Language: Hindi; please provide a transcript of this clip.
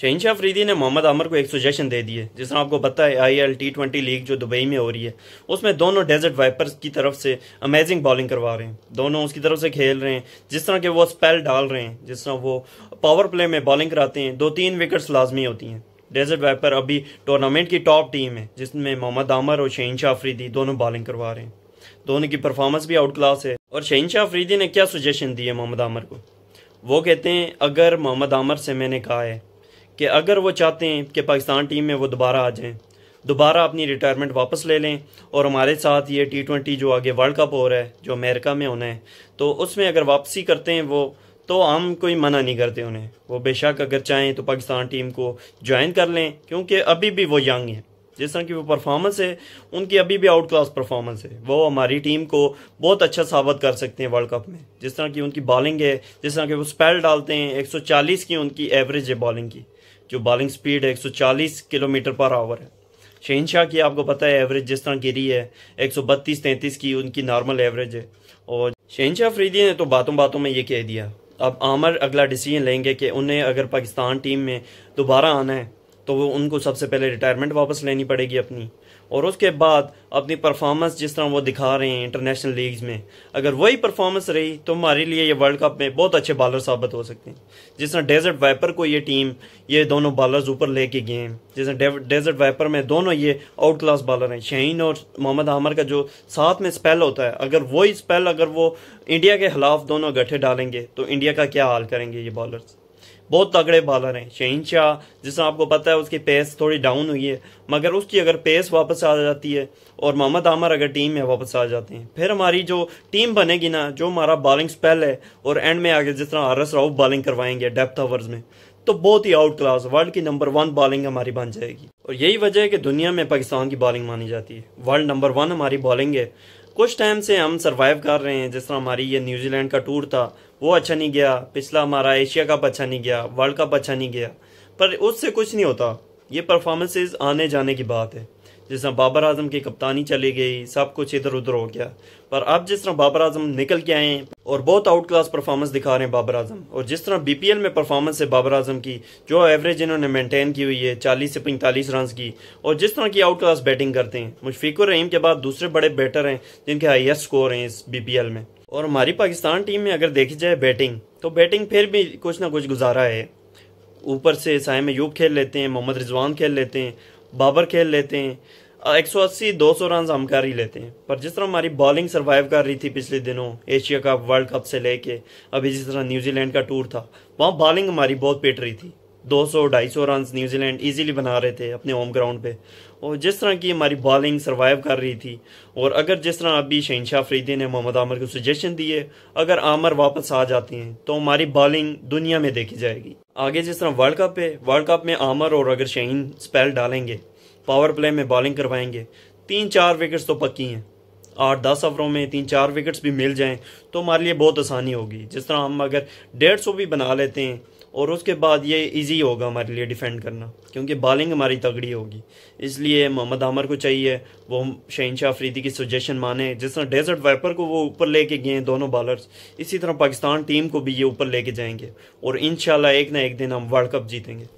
शहनशाह अफरीदी ने मोहम्मद आमर को एक सुजेशन दे दिए जिस तरह आपको पता है I L T twenty league जो दुबई में हो रही है उसमें दोनों डेजर्ट वाइपर्स की तरफ से अमेजिंग बॉलिंग करवा रहे हैं दोनों उसकी तरफ से खेल रहे हैं जिस तरह के वो स्पेल डाल रहे हैं जिस तरह वो पावर प्ले में बॉलिंग कराते हैं दो तीन विकेट्स लाजमी होती हैं डेजर्ट वाइपर अभी टूर्नामेंट की टॉप टीम है जिसमें मोहम्मद आमर और शहनशाह अफरीदी दोनों बॉलिंग करवा रहे हैं दोनों की परफॉर्मेंस भी आउट क्लास है और शहनशाह अफरीदी ने क्या सुजेशन दिए मोहम्मद आमर को वो कहते हैं अगर मोहम्मद आमर से मैंने कहा है कि अगर वो चाहते हैं कि पाकिस्तान टीम में वो दोबारा आ जाएँ दोबारा अपनी रिटायरमेंट वापस ले लें और हमारे साथ ये टी ट्वेंटी जो आगे वर्ल्ड कप हो रहा है जो अमेरिका में होना है तो उसमें अगर वापसी करते हैं वो तो हम कोई मना नहीं करते उन्हें वो बेशक अगर चाहें तो पाकिस्तान टीम को ज्वाइन कर लें क्योंकि अभी भी वो यंग हैं जिस तरह की वो परफॉर्मेंस है उनकी अभी भी आउट क्लास परफॉर्मेंस है वो हमारी टीम को बहुत अच्छा साबित कर सकते हैं वर्ल्ड कप में जिस तरह की उनकी बॉलिंग है जिस तरह के वो स्पेल डालते हैं 140 की उनकी एवरेज है बॉलिंग की जो बॉलिंग स्पीड है 140 किलोमीटर पर आवर है शहनशाह की आपको पता है एवरेज जिस तरह गिरी है 132 33 की उनकी नॉर्मल एवरेज है और शहनशाह फरीदी ने तो बातों बातों में ये कह दिया अब आमर अगला डिसीजन लेंगे कि उन्हें अगर पाकिस्तान टीम में दोबारा आना है तो वो उनको सबसे पहले रिटायरमेंट वापस लेनी पड़ेगी अपनी और उसके बाद अपनी परफॉर्मेंस जिस तरह वो दिखा रहे हैं इंटरनेशनल लीग्स में अगर वही परफॉर्मेंस रही तो हमारे लिए ये वर्ल्ड कप में बहुत अच्छे बॉलर साबित हो सकते हैं जिस तरह डेजर्ट वाइपर को ये टीम ये दोनों बॉलर्स ऊपर लेके गए हैं जिस डेजर्ट वाइपर में दोनों ये आउट क्लास बॉलर हैं शहीन और मोहम्मद आमर का जो साथ में स्पेल होता है अगर वही स्पेल अगर वो इंडिया के खिलाफ दोनों गठे डालेंगे तो इंडिया का क्या हाल करेंगे ये बॉलर्स बहुत तगड़े बॉलर हैं शहीन शाह जिसमें आपको पता है उसकी पेस थोड़ी डाउन हुई है मगर उसकी अगर पेस वापस आ जाती है और मोहम्मद आमर अगर टीम में वापस आ जाते हैं फिर हमारी जो टीम बनेगी ना जो हमारा बॉलिंग स्पेल है और एंड में आगे जिस तरह आर एस राउ बॉलिंग करवाएंगे डेप्थ ओवर्स में तो बहुत ही आउट क्लास वर्ल्ड की नंबर वन बॉलिंग हमारी बन जाएगी और यही वजह है कि दुनिया में पाकिस्तान की बॉलिंग मानी जाती है वर्ल्ड नंबर वन हमारी बॉलिंग है कुछ टाइम से हम सर्वाइव कर रहे हैं जिस तरह हमारी ये न्यूजीलैंड का टूर था वो अच्छा नहीं गया पिछला हमारा एशिया कप अच्छा नहीं गया वर्ल्ड कप अच्छा नहीं गया पर उससे कुछ नहीं होता ये परफॉर्मेंसेज आने जाने की बात है जिस तरह बाबर आजम की कप्तानी चली गई सब कुछ इधर उधर हो गया पर अब जिस तरह बाबर आजम निकल के आए हैं और बहुत आउट क्लास परफॉर्मेंस दिखा रहे हैं बाबर आजम और जिस तरह बीपीएल में परफॉर्मेंस है बाबर आजम की जो एवरेज इन्होंने मेंटेन की हुई है चालीस से पैंतालीस रन की और जिस तरह की आउट क्लास बैटिंग करते हैं मुशफिकुर रहीम के बाद दूसरे बड़े बैटर हैं जिनके हाइस्ट स्कोर हैं इस बीपीएल में और हमारी पाकिस्तान टीम में अगर देखी जाए बैटिंग तो बैटिंग फिर भी कुछ ना कुछ गुजारा है ऊपर से साय में यूब खेल लेते हैं मोहम्मद रिजवान खेल लेते हैं बाबर खेल लेते हैं 180 200 रन हम कर ही लेते हैं पर जिस तरह हमारी बॉलिंग सर्वाइव कर रही थी पिछले दिनों एशिया कप वर्ल्ड कप से लेके अभी जिस तरह न्यूजीलैंड का टूर था वहाँ बॉलिंग हमारी बहुत पिट रही थी 200 250 रन न्यूजीलैंड इजीली बना रहे थे अपने होम ग्राउंड पे और जिस तरह की हमारी बॉलिंग सर्वाइव कर रही थी और अगर जिस तरह अभी शहनशाह फरीदी ने मोहम्मद आमर को सजेशन दिए अगर आमर वापस आ जाते हैं तो हमारी बॉलिंग दुनिया में देखी जाएगी आगे जिस तरह वर्ल्ड कप है वर्ल्ड कप में आमर और अगर शहीन स्पेल डालेंगे पावर प्ले में बॉलिंग करवाएंगे तीन चार विकेट्स तो पक्की हैं आठ दस ओवरों में तीन चार विकेट्स भी मिल जाएं तो हमारे लिए बहुत आसानी होगी जिस तरह हम अगर डेढ़ सौ भी बना लेते हैं और उसके बाद ये इजी होगा हमारे लिए डिफेंड करना क्योंकि बॉलिंग हमारी तगड़ी होगी इसलिए मोहम्मद आमर को चाहिए वो शहनशाह अफरीदी की सजेशन माने जिस तरह डेजर्ट वाइपर को वो ऊपर लेके गए दोनों बॉलर्स इसी तरह पाकिस्तान टीम को भी ये ऊपर लेके जाएंगे और इन एक ना एक दिन हम वर्ल्ड कप जीतेंगे